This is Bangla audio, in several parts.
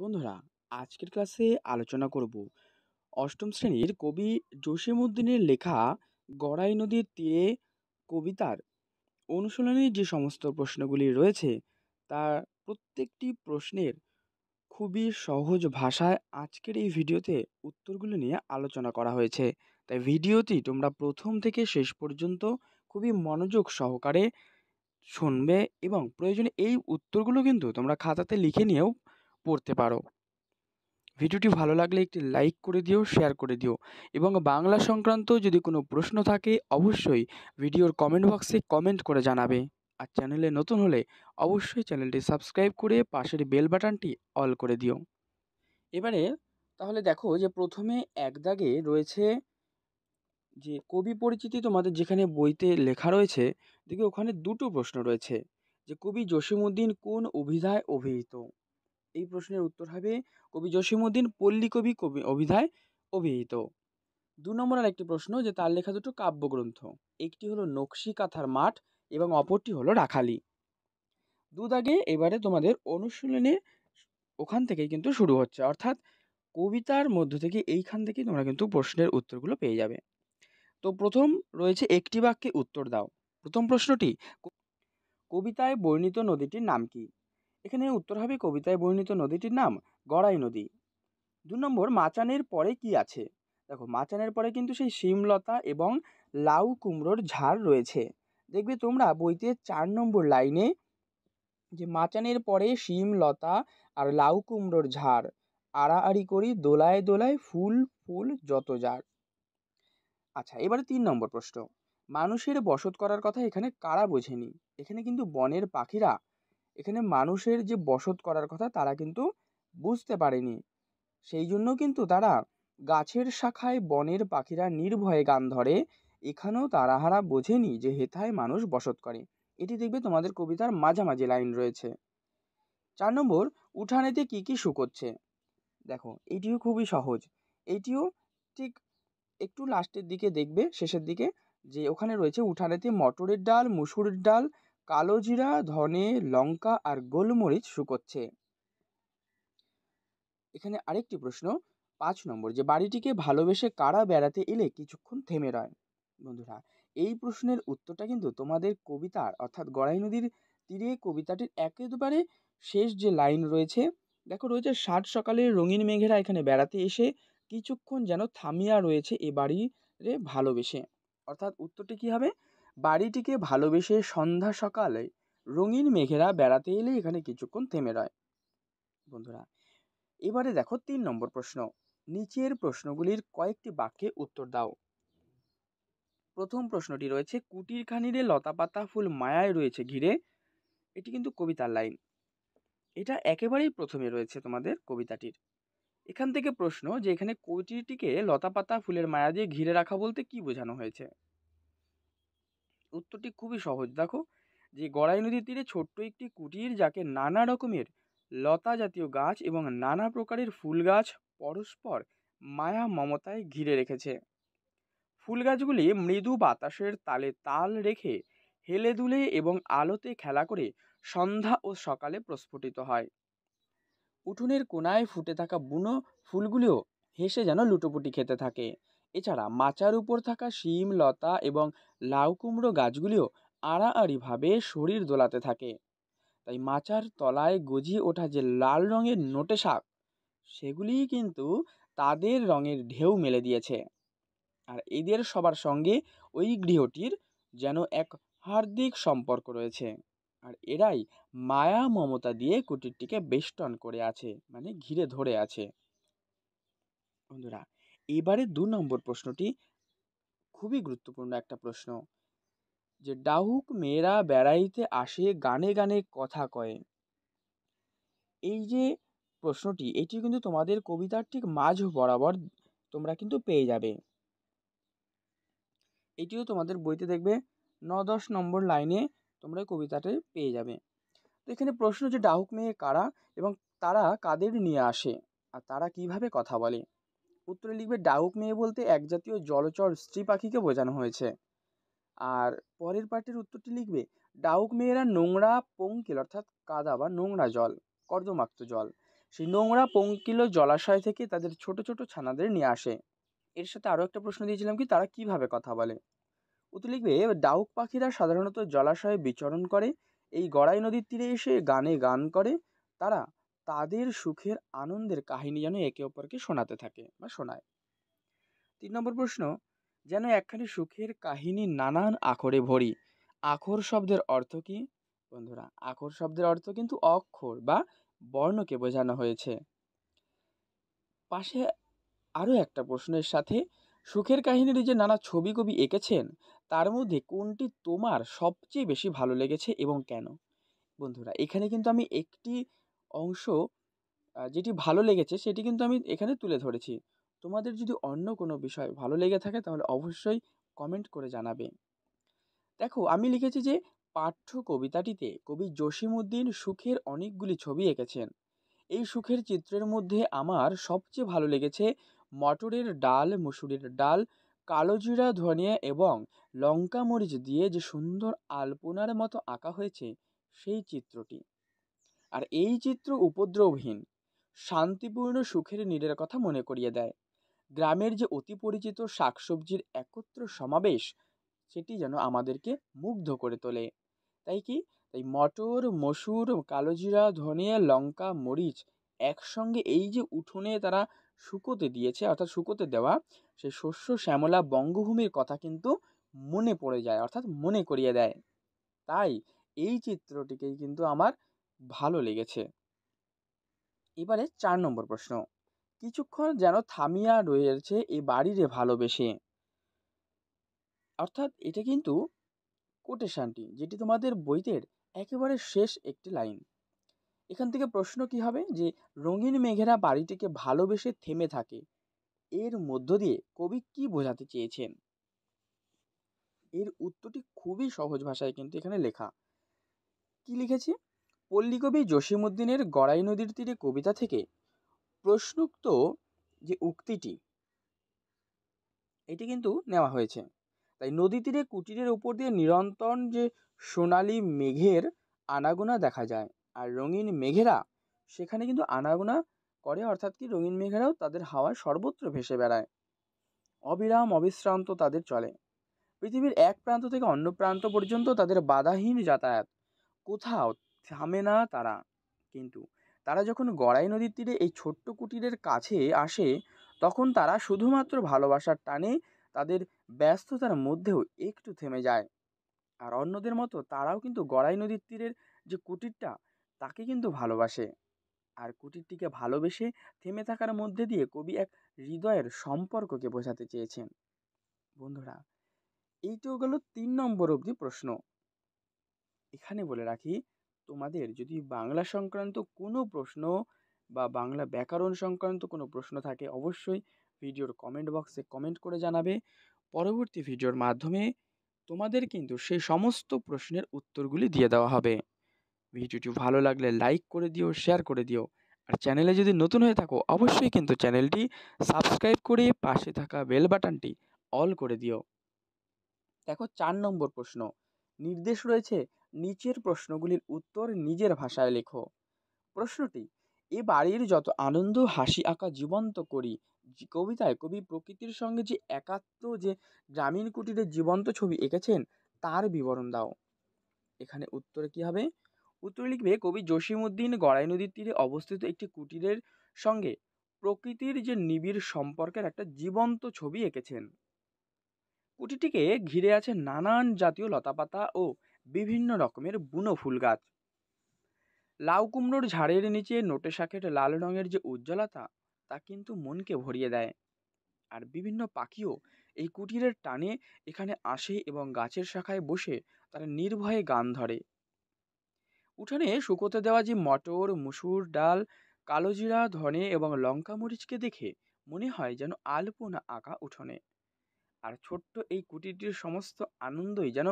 বন্ধুরা আজকের ক্লাসে আলোচনা করব অষ্টম শ্রেণীর কবি জসিমউদ্দিনের লেখা গড়াই নদীর তীরে কবিতার অনুশীলনে যে সমস্ত প্রশ্নগুলি রয়েছে তার প্রত্যেকটি প্রশ্নের খুবই সহজ ভাষায় আজকের এই ভিডিওতে উত্তরগুলো নিয়ে আলোচনা করা হয়েছে তাই ভিডিওটি তোমরা প্রথম থেকে শেষ পর্যন্ত খুবই মনোযোগ সহকারে শুনবে এবং প্রয়োজনে এই উত্তরগুলো কিন্তু তোমরা খাতাতে লিখে নিয়েও পড়তে পারো ভিডিওটি ভালো লাগলে একটি লাইক করে দিও শেয়ার করে দিও এবং বাংলা সংক্রান্ত যদি কোনো প্রশ্ন থাকে অবশ্যই ভিডিওর কমেন্ট বক্সে কমেন্ট করে জানাবে আর চ্যানেলে নতুন হলে অবশ্যই চ্যানেলটি সাবস্ক্রাইব করে পাশের বেল বাটনটি অল করে দিও এবারে তাহলে দেখো যে প্রথমে এক দাগে রয়েছে যে কবি পরিচিতি তোমাদের যেখানে বইতে লেখা রয়েছে দেখি ওখানে দুটো প্রশ্ন রয়েছে যে কবি জসিমুদ্দিন কোন অভিধায় অভিহিত এই প্রশ্নের উত্তর হবে কবি জসীমউদ্দিন পল্লী কবি কবি অভিধায় অভিহিত দু নম্বর আর একটি প্রশ্ন যে তার লেখা দুটো কাব্যগ্রন্থ একটি হলো নকশি কাঁথার মাঠ এবং অপরটি হলো রাখালি দুদাগে এবারে তোমাদের অনুশীলনে ওখান থেকেই কিন্তু শুরু হচ্ছে অর্থাৎ কবিতার মধ্য থেকে এইখান থেকেই তোমরা কিন্তু প্রশ্নের উত্তরগুলো পেয়ে যাবে তো প্রথম রয়েছে একটি বাক্যে উত্তর দাও প্রথম প্রশ্নটি কবিতায় বর্ণিত নদীটির নাম কি এখানে উত্তর হবে কবিতায় বর্ণিত নদীটির নাম গড়াই নদী দু নম্বর মাচানের পরে কি আছে দেখো মাচানের পরে কিন্তু সেই শিমলতা এবং লাউ কুমড়োর ঝাড় রয়েছে দেখবে তোমরা বইতে চার নম্বর লাইনে যে মাচানের পরে শিমলতা আর লাউ কুমড়োর ঝাড় আড়াআড়ি করি দোলায় দোলায় ফুল ফুল যত যার আচ্ছা এবারে তিন নম্বর প্রশ্ন মানুষের বসত করার কথা এখানে কারা বোঝেনি এখানে কিন্তু বনের পাখিরা এখানে মানুষের যে বসত করার কথা তারা কিন্তু বুঝতে পারেনি সেই জন্য কিন্তু তারা গাছের শাখায় বনের পাখিরা নির্ভয়ে গান ধরে এখানেও তারাহারা বোঝেনি যে হেথায় মানুষ বসত করে এটি দেখবে তোমাদের কবিতার মাঝামাঝি লাইন রয়েছে চার নম্বর উঠানেতে কী কী শুকোচ্ছে দেখো এটিও খুবই সহজ এটিও ঠিক একটু লাস্টের দিকে দেখবে শেষের দিকে যে ওখানে রয়েছে উঠানেতে মটরের ডাল মুসুরের ডাল কালোজিরা ধনে লঙ্কা আর গোলমরিচ শুকোচ্ছে এখানে আরেকটি প্রশ্ন পাঁচ নম্বর যে বাড়িটিকে ভালোবেসে কারা বেড়াতে এলে কিছুক্ষণ থেমে রয় বন্ধুরা এই প্রশ্নের উত্তরটা কিন্তু তোমাদের কবিতার অর্থাৎ গড়াই নদীর তীরে কবিতাটির একেবারে শেষ যে লাইন রয়েছে দেখো রয়েছে ষাট সকালে রঙিন মেঘেরা এখানে বেড়াতে এসে কিছুক্ষণ যেন থামিয়া রয়েছে এ বাড়িরে ভালোবেসে অর্থাৎ উত্তরটি কী হবে বাড়িটিকে ভালোবেসে সন্ধ্যা সকালে রঙিন মেঘেরা বেড়াতে এলে এখানে কিছুক্ষণ থেমে রয় বন্ধুরা এবারে দেখো তিন নম্বর প্রশ্ন নিচের প্রশ্নগুলির কয়েকটি বাক্যে উত্তর দাও প্রথম প্রশ্নটি রয়েছে কুটিরখানিরে লতাপাতা ফুল মায়ায় রয়েছে ঘিরে এটি কিন্তু কবিতার লাইন এটা একেবারেই প্রথমে রয়েছে তোমাদের কবিতাটির এখান থেকে প্রশ্ন যে এখানে কুটিরটিকে লতাপাতা ফুলের মায়া দিয়ে ঘিরে রাখা বলতে কি বোঝানো হয়েছে উত্তরটি খুবই সহজ দেখো যে গড়াই নদীর তীরে ছোট্ট একটি কুটির যাকে নানা রকমের লতা জাতীয় গাছ এবং নানা প্রকারের ফুল গাছ পরস্পর মায়া মমতায় ঘিরে রেখেছে ফুল গাছগুলি মৃদু বাতাসের তালে তাল রেখে হেলে দুলে এবং আলোতে খেলা করে সন্ধ্যা ও সকালে প্রস্ফুটিত হয় উঠোনের কোনায় ফুটে থাকা বুনো ফুলগুলিও হেসে যেন লুটোপুটি খেতে থাকে এছাড়া মাচার উপর থাকা শিম লতা এবং লাউ কুমড়ো গাছগুলিও আড়াআড়িভাবে শরীর দোলাতে থাকে তাই মাচার তলায় গজিয়ে ওঠা যে লাল রঙের নোটে শাক সেগুলিই কিন্তু তাদের রঙের ঢেউ মেলে দিয়েছে আর এদের সবার সঙ্গে ওই গৃহটির যেন এক হার্দিক সম্পর্ক রয়েছে আর এরাই মায়া মমতা দিয়ে কুটিরটিকে বেষ্টন করে আছে মানে ঘিরে ধরে আছে বন্ধুরা এবারে দু নম্বর প্রশ্নটি খুবই গুরুত্বপূর্ণ একটা প্রশ্ন যে ডাহুক মেয়েরা বেড়াইতে আসে গানে গানে কথা কয়ে এই যে প্রশ্নটি এটি কিন্তু তোমাদের কবিতার ঠিক মাঝ বরাবর তোমরা কিন্তু পেয়ে যাবে এটিও তোমাদের বইতে দেখবে ন দশ নম্বর লাইনে তোমরা কবিতাটা পেয়ে যাবে তো এখানে প্রশ্ন যে ডাহুক মেয়ে কারা এবং তারা কাদের নিয়ে আসে আর তারা কিভাবে কথা বলে উত্তরে লিখবে ডাউক মেয়ে বলতে এক জাতীয় জলচর স্ত্রী পাখিকে বোঝানো হয়েছে আর পরের পার্টির উত্তরটি লিখবে ডাউক মেয়েরা নোংরা পঙ্কিল অর্থাৎ কাদা বা নোংরা জল কর্দমাক্ত জল সেই নোংরা পঙ্কিল জলাশয় থেকে তাদের ছোট ছোট ছানাদের নিয়ে আসে এর সাথে আরও একটা প্রশ্ন দিয়েছিলাম কি তারা কিভাবে কথা বলে উত্তর লিখবে ডাউক পাখিরা সাধারণত জলাশয়ে বিচরণ করে এই গড়াই নদীর তীরে এসে গানে গান করে তারা তাদের সুখের আনন্দের কাহিনী যেন একে অপরকে শোনাতে থাকে বা শোনায় তিন নম্বর প্রশ্ন যেন একখানি সুখের কাহিনী নানান আখরে ভরি আখর শব্দের অর্থ কি বন্ধুরা আখর শব্দের অর্থ কিন্তু অক্ষর বা বর্ণকে বোঝানো হয়েছে পাশে আরও একটা প্রশ্নের সাথে সুখের কাহিনীর যে নানা ছবি কবি এঁকেছেন তার মধ্যে কোনটি তোমার সবচেয়ে বেশি ভালো লেগেছে এবং কেন বন্ধুরা এখানে কিন্তু আমি একটি অংশ যেটি ভালো লেগেছে সেটি কিন্তু আমি এখানে তুলে ধরেছি তোমাদের যদি অন্য কোনো বিষয় ভালো লেগে থাকে তাহলে অবশ্যই কমেন্ট করে জানাবে দেখো আমি লিখেছি যে পাঠ্য কবিতাটিতে কবি জসিমুদ্দিন সুখের অনেকগুলি ছবি এঁকেছেন এই সুখের চিত্রের মধ্যে আমার সবচেয়ে ভালো লেগেছে মটরের ডাল মুসুরির ডাল কালোজিরা ধনিয়া এবং লঙ্কা মরিচ দিয়ে যে সুন্দর আলপনার মতো আঁকা হয়েছে সেই চিত্রটি আর এই চিত্র উপদ্রবহীন শান্তিপূর্ণ সুখের নীড়ের কথা মনে করিয়ে দেয় গ্রামের যে অতি পরিচিত শাকসবজির একত্র সমাবেশ সেটি যেন আমাদেরকে মুগ্ধ করে তোলে তাই কি তাই মটর মসুর কালোজিরা ধনিয়া লঙ্কা মরিচ একসঙ্গে এই যে উঠোনে তারা শুকোতে দিয়েছে অর্থাৎ শুকোতে দেওয়া সে শস্য শ্যামলা বঙ্গভূমির কথা কিন্তু মনে পড়ে যায় অর্থাৎ মনে করিয়ে দেয় তাই এই চিত্রটিকেই কিন্তু আমার ভালো লেগেছে এবারে চার নম্বর প্রশ্ন কিছুক্ষণ যেন থামিয়া রয়েছে এ বাড়িরে ভালোবেসে অর্থাৎ এটা কিন্তু কোটেশানটি যেটি তোমাদের বইতের একেবারে শেষ একটি লাইন এখান থেকে প্রশ্ন কি হবে যে রঙিন মেঘেরা বাড়িটিকে ভালোবেসে থেমে থাকে এর মধ্য দিয়ে কবি কি বোঝাতে চেয়েছেন এর উত্তরটি খুবই সহজ ভাষায় কিন্তু এখানে লেখা কি লিখেছে পল্লীকবি উদ্দিনের গড়াই নদীর তীরে কবিতা থেকে প্রশ্নোক্ত যে উক্তিটি এটি কিন্তু নেওয়া হয়েছে তাই নদী তীরে কুটিরের উপর দিয়ে নিরন্তর যে সোনালি মেঘের আনাগোনা দেখা যায় আর রঙিন মেঘেরা সেখানে কিন্তু আনাগোনা করে অর্থাৎ কি রঙিন মেঘেরাও তাদের হাওয়া সর্বত্র ভেসে বেড়ায় অবিরাম অবিশ্রান্ত তাদের চলে পৃথিবীর এক প্রান্ত থেকে অন্য প্রান্ত পর্যন্ত তাদের বাধাহীন যাতায়াত কোথাও থামে না তারা কিন্তু তারা যখন গড়াই নদীর তীরে এই ছোট্ট কুটিরের কাছে আসে তখন তারা শুধুমাত্র ভালোবাসার টানে তাদের ব্যস্ততার মধ্যেও একটু থেমে যায় আর অন্যদের মতো তারাও কিন্তু গড়াই নদীর তীরের যে কুটিরটা তাকে কিন্তু ভালোবাসে আর কুটিরটিকে ভালোবেসে থেমে থাকার মধ্যে দিয়ে কবি এক হৃদয়ের সম্পর্ককে বোঝাতে চেয়েছেন বন্ধুরা এইটাও গেল তিন নম্বর অবধি প্রশ্ন এখানে বলে রাখি তোমাদের যদি বাংলা সংক্রান্ত কোনো প্রশ্ন বা বাংলা ব্যাকরণ সংক্রান্ত কোনো প্রশ্ন থাকে অবশ্যই ভিডিওর কমেন্ট বক্সে কমেন্ট করে জানাবে পরবর্তী ভিডিওর মাধ্যমে তোমাদের কিন্তু সেই সমস্ত প্রশ্নের উত্তরগুলি দিয়ে দেওয়া হবে ভিডিওটি ভালো লাগলে লাইক করে দিও শেয়ার করে দিও আর চ্যানেলে যদি নতুন হয়ে থাকো অবশ্যই কিন্তু চ্যানেলটি সাবস্ক্রাইব করে পাশে থাকা বেল বাটনটি অল করে দিও দেখো চার নম্বর প্রশ্ন নির্দেশ রয়েছে নিচের প্রশ্নগুলির উত্তর নিজের ভাষায় লেখো প্রশ্নটি এ বাড়ির যত আনন্দ হাসি আঁকা জীবন্ত করি কবিতায় কবি প্রকৃতির সঙ্গে যে একাত্ম যে গ্রামীণ কুটিরের জীবন্ত ছবি এঁকেছেন তার বিবরণ দাও এখানে উত্তরে কী হবে উত্তরে লিখবে কবি উদ্দিন গড়াই নদীর তীরে অবস্থিত একটি কুটিরের সঙ্গে প্রকৃতির যে নিবিড় সম্পর্কের একটা জীবন্ত ছবি এঁকেছেন কুটিটিকে ঘিরে আছে নানান জাতীয় লতাপাতা ও বিভিন্ন রকমের বুনো ফুল গাছ লাউ কুমড়োর ঝাড়ের নিচে নোটে শাকের লাল রঙের যে উজ্জ্বলতা তা কিন্তু মনকে ভরিয়ে দেয় আর বিভিন্ন পাখিও এই কুটিরের টানে এখানে আসে এবং গাছের শাখায় বসে তারা নির্ভয়ে গান ধরে উঠানে শুকোতে দেওয়া যে মটর মুসুর ডাল কালোজিরা ধনে এবং লঙ্কা মরিচকে দেখে মনে হয় যেন আলপনা আঁকা উঠোনে আর ছোট্ট এই কুটিরটির সমস্ত আনন্দই যেন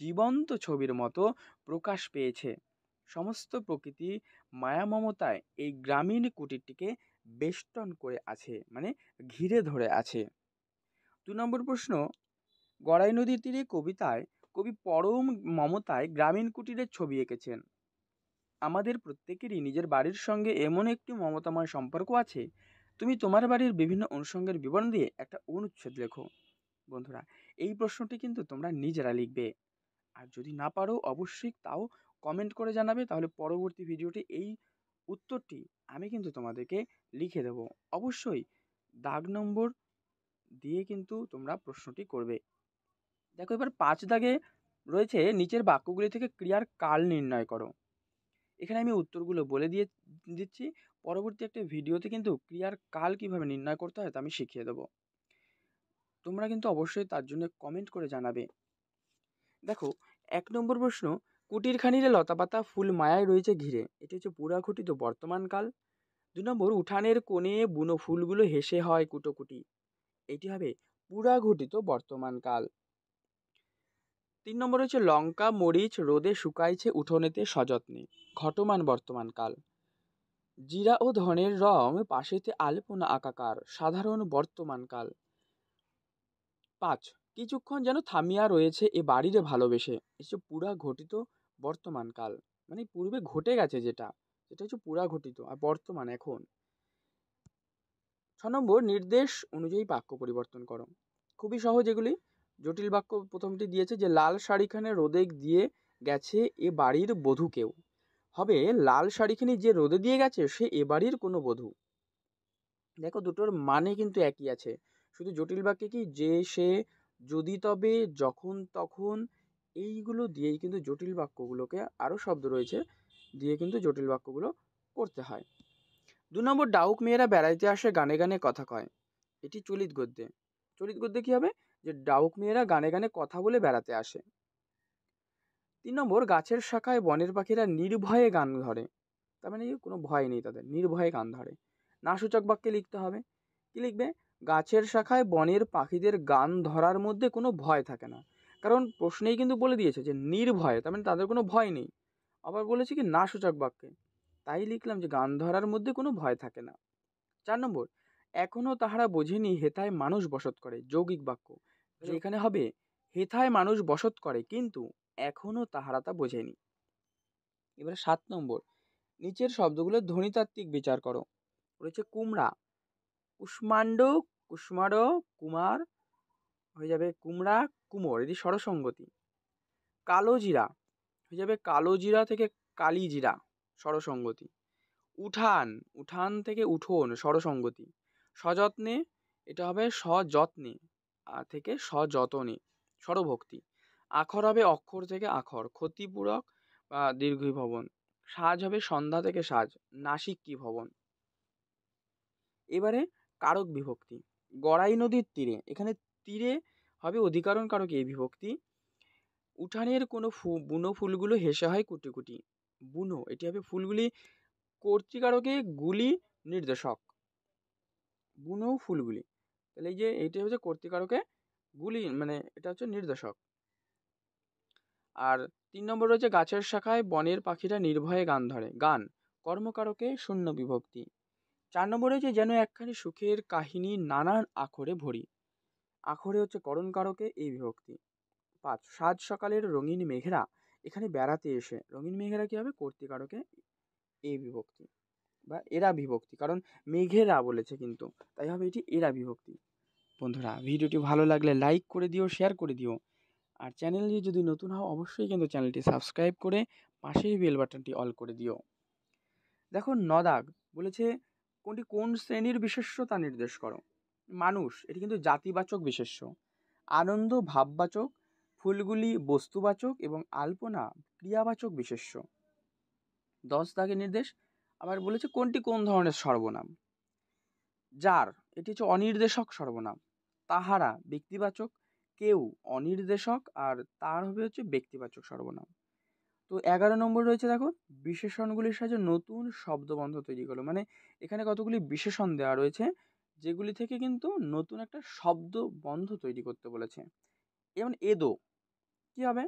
জীবন্ত ছবির মতো প্রকাশ পেয়েছে সমস্ত প্রকৃতি মায়ামমতায় এই গ্রামীণ কুটিরটিকে বেষ্টন করে আছে মানে ঘিরে ধরে আছে দু নম্বর প্রশ্ন গড়াই নদীর তীরে কবিতায় কবি পরম মমতায় গ্রামীণ কুটিরের ছবি এঁকেছেন আমাদের প্রত্যেকেরই নিজের বাড়ির সঙ্গে এমন একটি মমতাময় সম্পর্ক আছে তুমি তোমার বাড়ির বিভিন্ন অনুষঙ্গের বিবরণ দিয়ে একটা অনুচ্ছেদ লেখো বন্ধুরা এই প্রশ্নটি কিন্তু তোমরা নিজেরা লিখবে আর যদি না পারো অবশ্যই তাও কমেন্ট করে জানাবে তাহলে পরবর্তী ভিডিওটি এই উত্তরটি আমি কিন্তু তোমাদেরকে লিখে দেব অবশ্যই দাগ নম্বর দিয়ে কিন্তু তোমরা প্রশ্নটি করবে দেখো এবার পাঁচ দাগে রয়েছে নিচের বাক্যগুলি থেকে ক্রিয়ার কাল নির্ণয় করো এখানে আমি উত্তরগুলো বলে দিয়ে দিচ্ছি পরবর্তী একটা ভিডিওতে কিন্তু ক্রিয়ার কাল কিভাবে নির্ণয় করতে হয় তা আমি শিখিয়ে দেবো তোমরা কিন্তু অবশ্যই তার জন্য কমেন্ট করে জানাবে দেখো এক নম্বর প্রশ্ন কুটির খানিরে লতাপাতা ফুল মায়ায় রয়েছে ঘিরে এটি হচ্ছে পুরাঘটিত বর্তমানকাল দু নম্বর উঠানের কোণে বুনো ফুলগুলো হেসে হয় কুটোকুটি এটি হবে পুরাঘটিত বর্তমানকাল তিন নম্বর হচ্ছে লঙ্কা মরিচ রোদে শুকাইছে উঠোনেতে সযত্নে ঘটমান বর্তমানকাল জিরা ও ধনের রং পাশেতে আলপনা আকাকার সাধারণ বর্তমানকাল পাঁচ কিছুক্ষণ যেন থামিয়া রয়েছে এ বাড়িরে ভালোবেসে এসব পুরা ঘটিত বর্তমান কাল মানে পূর্বে ঘটে গেছে যেটা সেটা হচ্ছে পুরা ঘটিত আর বর্তমান এখন ছ নম্বর নির্দেশ অনুযায়ী বাক্য পরিবর্তন করো খুবই সহজ এগুলি জটিল বাক্য প্রথমটি দিয়েছে যে লাল শাড়িখানে রোদে দিয়ে গেছে এ বাড়ির বধূকেও হবে লাল শাড়িখানি যে রোদে দিয়ে গেছে সে এ বাড়ির কোনো বধূ দেখো দুটোর মানে কিন্তু একই আছে শুধু জটিল বাক্যে কি যে সে যদি তবে যখন তখন এইগুলো দিয়েই কিন্তু জটিল বাক্যগুলোকে আরও শব্দ রয়েছে দিয়ে কিন্তু জটিল বাক্যগুলো করতে হয় দু নম্বর ডাউক মেয়েরা বেড়াইতে আসে গানে গানে কথা কয় এটি চলিত গদ্যে চলিত গদ্যে কী হবে যে ডাউক মেয়েরা গানে গানে কথা বলে বেড়াতে আসে তিন নম্বর গাছের শাখায় বনের পাখিরা নির্ভয়ে গান ধরে তার মানে কোনো ভয় নেই তাদের নির্ভয়ে গান ধরে নাসূচক বাক্যে লিখতে হবে কী লিখবে গাছের শাখায় বনের পাখিদের গান ধরার মধ্যে কোনো ভয় থাকে না কারণ প্রশ্নেই কিন্তু বলে দিয়েছে যে নির্ভয় তার মানে তাদের কোনো ভয় নেই আবার বলেছে কি না সূচক বাক্যে তাই লিখলাম যে গান ধরার মধ্যে কোনো ভয় থাকে না চার নম্বর এখনও তাহারা বোঝেনি হেথায় মানুষ বসত করে যৌগিক বাক্য এখানে হবে হেথায় মানুষ বসত করে কিন্তু এখনও তাহারা তা বোঝেনি এবারে সাত নম্বর নিচের শব্দগুলো ধ্বনিতাত্ত্বিক বিচার করো রয়েছে কুমড়া কুষ্মাণ্ড কুষ্মার কুমার হয়ে যাবে কুমড়া কুমোর এটি স্বরসঙ্গতি কালোজিরা হয়ে যাবে কালোজিরা থেকে কালীজিরা সরসঙ্গতি উঠান উঠান থেকে উঠোন স্বরসঙ্গতি সযত্নে এটা হবে সযত্নে থেকে সযতনে স্বরভক্তি আখর হবে অক্ষর থেকে আখর ক্ষতিপূরক বা দীর্ঘী ভবন সাজ হবে সন্ধ্যা থেকে সাজ নাসিক কি ভবন এবারে কারক বিভক্তি গড়াই নদীর তীরে এখানে তীরে হবে অধিকারণ কারক এই বিভক্তি উঠানের কোনো ফু বুনো ফুলগুলো হেসে হয় কুটি কুটি বুনো এটি হবে ফুলগুলি কর্তৃকারকে গুলি নির্দেশক বুনো ফুলগুলি তাহলে এই যে এটি হচ্ছে কর্তৃকারকে গুলি মানে এটা হচ্ছে নির্দেশক আর তিন নম্বর রয়েছে গাছের শাখায় বনের পাখিরা নির্ভয়ে গান ধরে গান কর্মকারকে শূন্য বিভক্তি চার নম্বরে হচ্ছে যেন একখানি সুখের কাহিনী নানান আখরে ভরি আখরে হচ্ছে করণকারকে এই বিভক্তি পাঁচ সাত সকালের রঙিন মেঘেরা এখানে বেড়াতে এসে রঙিন মেঘেরা কী হবে কর্তিকারকে এই বিভক্তি বা এরা বিভক্তি কারণ মেঘেরা বলেছে কিন্তু তাই হবে এটি এরা বিভক্তি বন্ধুরা ভিডিওটি ভালো লাগলে লাইক করে দিও শেয়ার করে দিও আর চ্যানেলটি যদি নতুন হও অবশ্যই কিন্তু চ্যানেলটি সাবস্ক্রাইব করে পাশেই বেল বাটনটি অল করে দিও দেখো নদাগ বলেছে কোনটি কোন শ্রেণীর বিশেষ্য তা নির্দেশ করো মানুষ এটি কিন্তু জাতিবাচক বিশেষ্য আনন্দ ভাববাচক ফুলগুলি বস্তুবাচক এবং আলপনা ক্রিয়াবাচক বিশেষ্য দশ দাগের নির্দেশ আবার বলেছে কোনটি কোন ধরনের সর্বনাম যার এটি হচ্ছে অনির্দেশক সর্বনাম তাহারা ব্যক্তিবাচক কেউ অনির্দেশক আর তার হবে হচ্ছে ব্যক্তিবাচক সর্বনাম তো এগারো নম্বর রয়েছে দেখো বিশেষণগুলির সাহায্যে নতুন শব্দবন্ধ তৈরি করো মানে এখানে কতগুলি বিশেষণ দেওয়া রয়েছে যেগুলি থেকে কিন্তু নতুন একটা শব্দ বন্ধ তৈরি করতে বলেছে যেমন এদো কি হবে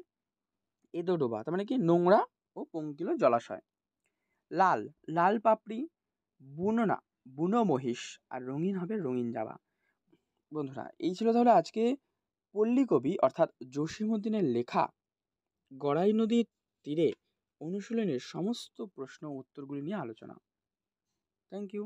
এদো ডোবা তার মানে কি নোংরা ও পঙ্কিল জলাশয় লাল লাল পাপড়ি বুননা বুনো মহিষ আর রঙিন হবে রঙিন যাবা বন্ধুরা এই ছিল তাহলে আজকে পল্লী কবি অর্থাৎ জসীমউদ্দিনের লেখা গড়াই নদীর তীরে অনুশীলনের সমস্ত প্রশ্ন উত্তরগুলি নিয়ে আলোচনা থ্যাংক ইউ